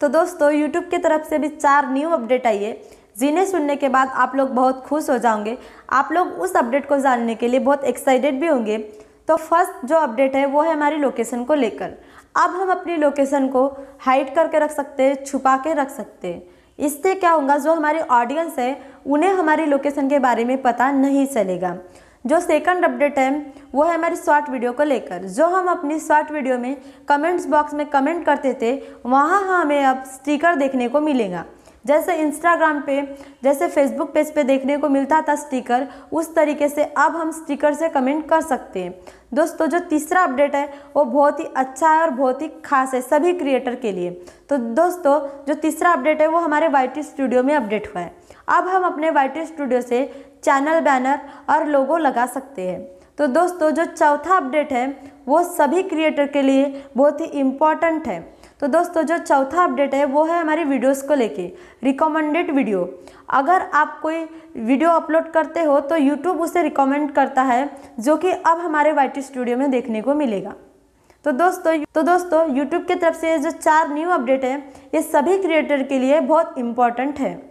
तो दोस्तों यूट्यूब की तरफ से भी चार न्यू अपडेट आई है जिन्हें सुनने के बाद आप लोग बहुत खुश हो जाओगे आप लोग उस अपडेट को जानने के लिए बहुत एक्साइटेड भी होंगे तो फर्स्ट जो अपडेट है वो है हमारी लोकेशन को लेकर अब हम अपनी लोकेशन को हाइड करके रख सकते हैं छुपा के रख सकते हैं इससे क्या होगा जो हमारे ऑडियंस है उन्हें हमारी लोकेशन के बारे में पता नहीं चलेगा जो सेकंड अपडेट है वो है हमारी शॉर्ट वीडियो को लेकर जो हम अपनी शॉर्ट वीडियो में कमेंट्स बॉक्स में कमेंट करते थे वहाँ हमें अब स्टिकर देखने को मिलेगा जैसे इंस्टाग्राम पे जैसे फेसबुक पेज पे देखने को मिलता था स्टिकर उस तरीके से अब हम स्टिकर से कमेंट कर सकते हैं दोस्तों जो तीसरा अपडेट है वो बहुत ही अच्छा है और बहुत ही खास है सभी क्रिएटर के लिए तो दोस्तों जो तीसरा अपडेट है वो हमारे वाई स्टूडियो में अपडेट हुआ है अब हम अपने वाई स्टूडियो से चैनल बैनर और लोगो लगा सकते हैं तो दोस्तों जो चौथा अपडेट है वो सभी क्रिएटर के लिए बहुत ही इम्पॉर्टेंट है तो दोस्तों जो चौथा अपडेट है वो है हमारी वीडियोस को लेके रिकमेंडेड वीडियो अगर आप कोई वीडियो अपलोड करते हो तो यूट्यूब उसे रिकमेंड करता है जो कि अब हमारे वाई स्टूडियो में देखने को मिलेगा तो दोस्तों तो दोस्तों यूट्यूब की तरफ से जो चार न्यू अपडेट है ये सभी क्रिएटर के लिए बहुत इम्पॉर्टेंट है